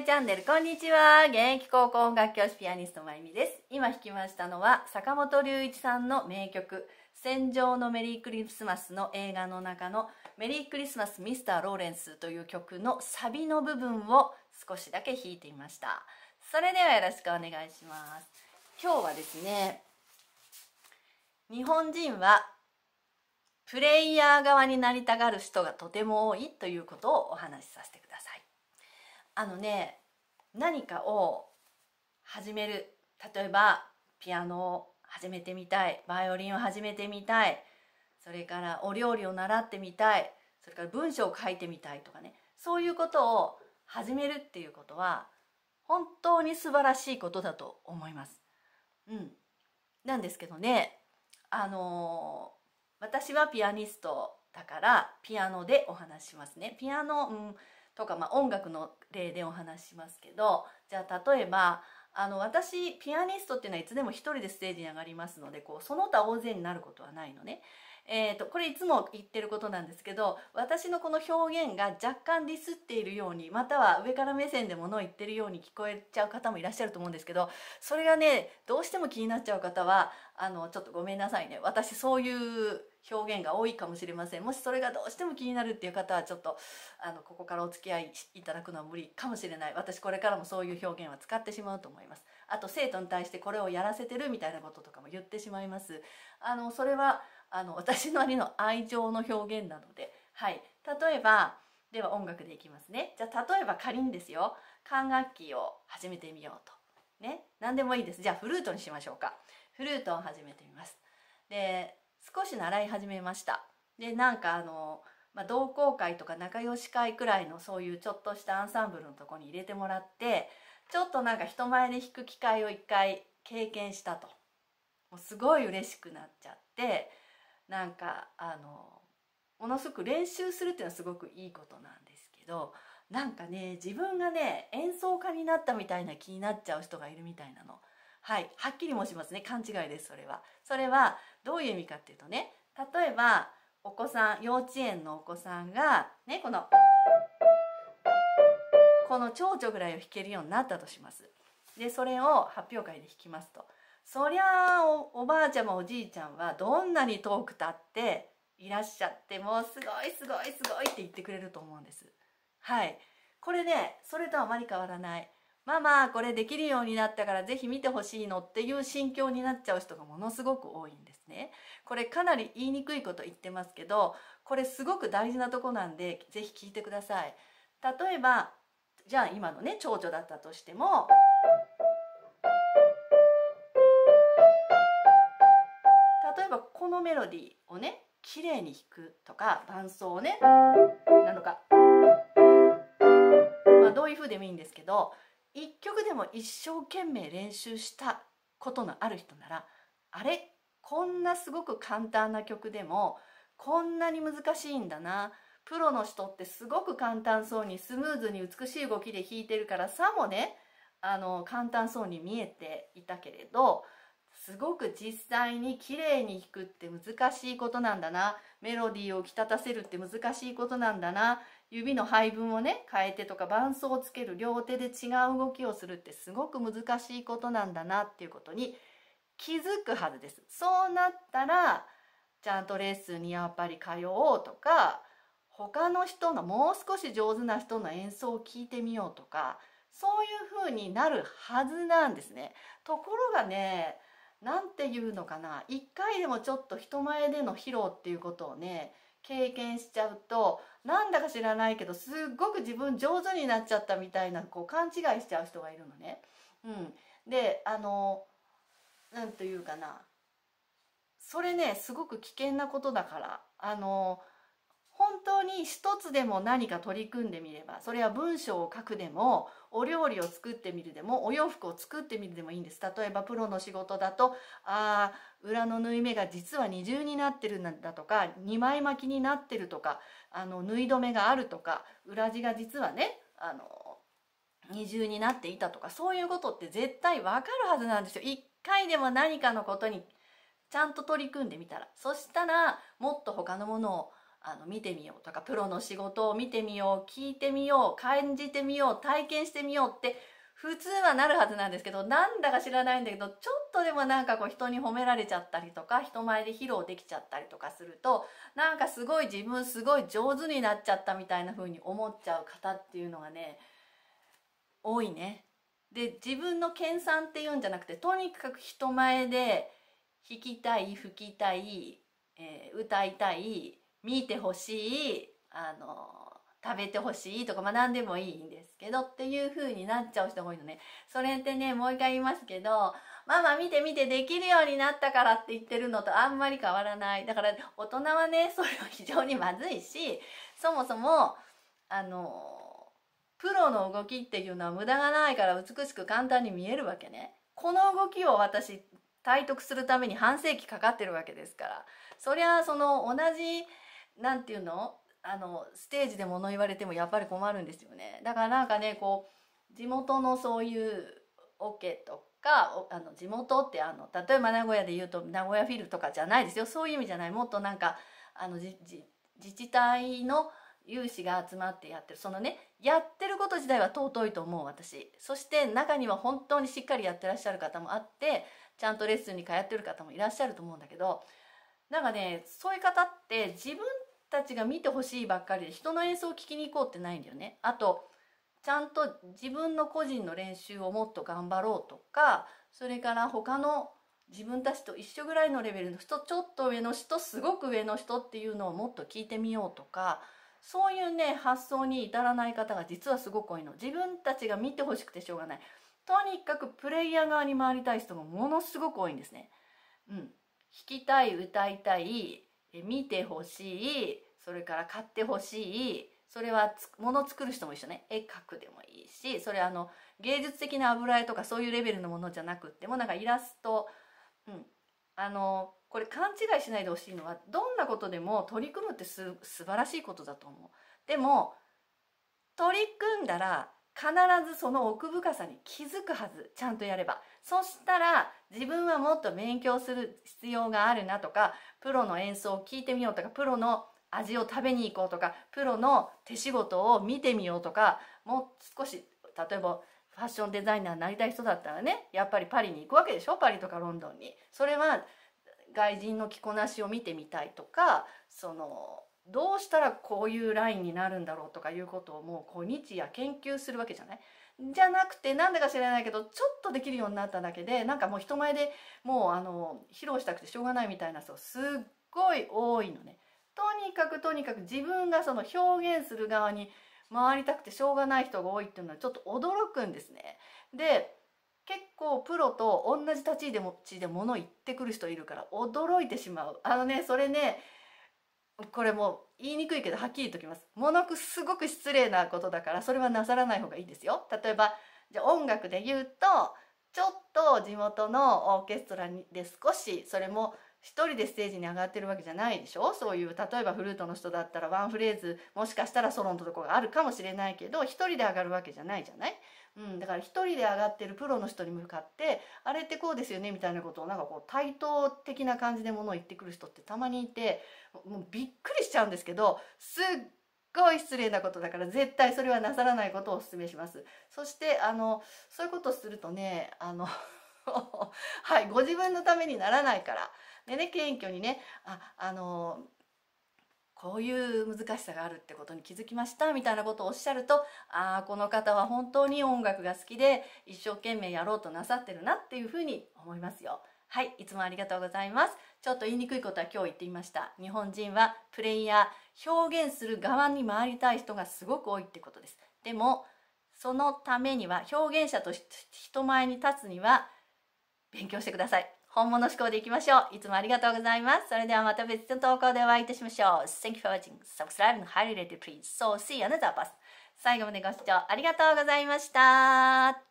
イチャンネルこんにちは現役高校音楽教師ピアニストまゆみです今弾きましたのは坂本龍一さんの名曲「戦場のメリークリスマス」の映画の中の「メリークリスマスミスター・ローレンス」という曲のサビの部分を少しだけ弾いてみましたそれではよろしくお願いします今日はですね日本人はプレイヤー側になりたがる人がとても多いということをお話しさせてくださいあのね何かを始める例えばピアノを始めてみたいバイオリンを始めてみたいそれからお料理を習ってみたいそれから文章を書いてみたいとかねそういうことを始めるっていうことは本当に素晴らしいことだと思います。うん、なんですけどねあのー、私はピアニストだからピアノでお話しますね。ピアノ、うんとか、まあ、音楽の例でお話しますけどじゃあ例えばあの私ピアニストっていうのはいつでも1人でステージに上がりますのでこうその他大勢になることはないのね。えーと、とこれいつも言ってることなんですけど私のこの表現が若干ディスっているようにまたは上から目線で物を言ってるように聞こえちゃう方もいらっしゃると思うんですけどそれがねどうしても気になっちゃう方はあのちょっとごめんなさいね私そういう表現が多いかもしれませんもしそれがどうしても気になるっていう方はちょっとあのここからお付き合いいただくのは無理かもしれない私これからもそういう表現は使ってしまうと思いますあと生徒に対してこれをやらせてるみたいなこととかも言ってしまいますあのそれはあの私なりの愛情の表現なのではい例えばでは音楽でいきますねじゃあ例えば仮にですよ管楽器を始めてみようとね何でもいいですじゃあフルートにしましょうかフルートを始めてみますで少し習い始めました。でなんかあの、まあ、同好会とか仲良し会くらいのそういうちょっとしたアンサンブルのとこに入れてもらってちょっとなんか人前で弾く機会を一回経験したともうすごい嬉しくなっちゃってなんかあのものすごく練習するっていうのはすごくいいことなんですけどなんかね自分がね演奏家になったみたいな気になっちゃう人がいるみたいなの。はいはっきり申しますね勘違いですそれはそれはどういう意味かっていうとね例えばお子さん幼稚園のお子さんがねこのこの蝶々ぐらいを弾けるようになったとしますでそれを発表会で弾きますとそりゃあおばあちゃまおじいちゃんはどんなに遠くたっていらっしゃってもうすごいすごいすごいって言ってくれると思うんですはいこれねそれとあまり変わらないママこれできるようになったから是非見てほしいのっていう心境になっちゃう人がものすごく多いんですね。これかなり言いにくいこと言ってますけどこれすごく大事なとこなんで是非聞いてください。例えばじゃあ今のね蝶々だったとしても。例えばこのメロディーをね綺麗に弾くとか伴奏をねなのか、まあ、どういう風でもいいんですけど一曲でも一生懸命練習したことのある人ならあれこんなすごく簡単な曲でもこんなに難しいんだなプロの人ってすごく簡単そうにスムーズに美しい動きで弾いてるからさもねあの簡単そうに見えていたけれどすごく実際に綺麗に弾くって難しいことなんだなメロディーを引き立たせるって難しいことなんだな指の配分をね変えてとか伴奏をつける両手で違う動きをするってすごく難しいことなんだなっていうことに気づくはずです。そうなったらちゃんとレッスンにやっぱり通おうとか他の人のもう少し上手な人の演奏を聞いてみようとかそういう風になるはずなんですね。ところがね何て言うのかな一回でもちょっと人前での披露っていうことをね経験しちゃうとなんだか知らないけどすっごく自分上手になっちゃったみたいなこう勘違いしちゃう人がいるのね。うん、であの何というかなそれねすごく危険なことだからあの本当に一つでも何か取り組んでみればそれは文章を書くでもお料理を作ってみるでもお洋服を作ってみるでもいいんです例えばプロの仕事だとあ裏の縫い目が実は二重になってるんだとか2枚巻きになってるとかあの縫い止めがあるとか裏地が実はねあの二重になっていたとかそういうことって絶対わかるはずなんですよ。一回でも何かのことにちゃんと取り組んでみたらそしたらもっと他のものをあの見てみようとかプロの仕事を見てみよう聞いてみよう感じてみよう体験してみようって普通はなるはずなんですけどなんだか知らないんだけどちょっとでもなんかこう人に褒められちゃったりとか人前で披露できちゃったりとかするとなんかすごい自分すごい上手になっちゃったみたいな風に思っちゃう方っていうのがね多いね。で自分の研鑽っていうんじゃなくてとにかく人前で弾きたい吹きたい、えー、歌いたい見てほしいあの食べてほしいとか、まあ、何でもいいんですけどっていう風になっちゃう人が多いのねそれってねもう一回言いますけど「ママ見て見てできるようになったから」って言ってるのとあんまり変わらないだから大人はねそれは非常にまずいしそもそもあのプロの動きっていうのは無駄がないから美しく簡単に見えるわけね。この動きを私体得するために半世紀かかってるわけですからそりゃその同じ何て言うのあのステージで物言われてもやっぱり困るんですよねだからなんかねこう地元のそういうオ、ケとかあの地元ってあの例えば名古屋で言うと名古屋フィルとかじゃないですよそういう意味じゃないもっとなんかあの自治体の有志が集まってやってるそのねやってること自体は尊いと思う私そして中には本当にしっかりやってらっしゃる方もあってちゃんとレッスンに通ってる方もいらっしゃると思うんだけどなんかねそういう方って自分たちが見てほしいばっかりで人の演奏を聴きに行こうってないんだよね。あとちゃんと自分の個人の練習をもっと頑張ろうとかそれから他の自分たちと一緒ぐらいのレベルの人ちょっと上の人すごく上の人っていうのをもっと聞いてみようとかそういうね発想に至らない方が実はすごく多いの自分たちが見てほしくてしょうがないとにかくプレイヤー側に回りたい人もものすごく多いんですね。うん、弾きたい歌いたい見てほしいそれから買ってほしいそれは物作る人も一緒ね絵描くでもいいしそれあの芸術的な油絵とかそういうレベルのものじゃなくってもなんかイラスト、うん、あのこれ勘違いしないでほしいのはどんなことでも取り組むってす素晴らしいことだと思う。でも取り組んだら必ずその奥深さに気づくはずちゃんとやればそしたら自分はもっと勉強する必要があるなとかプロの演奏を聞いてみようとかプロの味を食べに行こうとかプロの手仕事を見てみようとかもう少し例えばファッションデザイナーになりたい人だったらねやっぱりパリに行くわけでしょパリとかロンドンに。それは外人の着こなしを見てみたいとかそのどうしたらこういうラインになるんだろうとかいうことをもうこう日夜研究するわけじゃないじゃなくてなんだか知らないけどちょっとできるようになっただけでなんかもう人前でもうあの披露したくてしょうがないみたいな人すっごい多いのね。とにかくとにかく自分がその表現する側に回りたくてしょうがない人が多いっていうのはちょっと驚くんですね。で結構プロと同じ立ち位置でも物言ってくる人いるから驚いてしまう。あのねそれねこれも言いにくいけどはっきり言っときますものすごく失礼なことだからそれはなさらない方がいいですよ例えばじゃあ音楽で言うとちょっと地元のオーケストラで少しそれも一人でステージに上がってるわけじゃないでしょそういう例えばフルートの人だったらワンフレーズもしかしたらソロのとこがあるかもしれないけど一人で上がるわけじゃないじゃない、うん、だから一人で上がってるプロの人に向かってあれってこうですよねみたいなことをなんかこう対等的な感じでものを言ってくる人ってたまにいてもうびっくりしちゃうんですけどすっごい失礼なことだから絶対それはなさらないことをお勧めします。そしてあのそういうことをするとねあの はいご自分のためにならないから。でね謙虚にねああのこういう難しさがあるってことに気づきましたみたいなことをおっしゃるとああこの方は本当に音楽が好きで一生懸命やろうとなさってるなっていうふうに思いますよ。はい、いつもありがとうございます。ちょっと言いにくいことは今日言ってみました。日本人はプレイヤー、表現する側に回りたい人がすごく多いってことです。でも、そのためには表現者として人前に立つには勉強してください。本物思考でいきましょう。いつもありがとうございます。それではまた別の投稿でお会いいたしましょう。Thank you for watching, subscribe and highly rated please. So see another bus. 最後までご視聴ありがとうございました。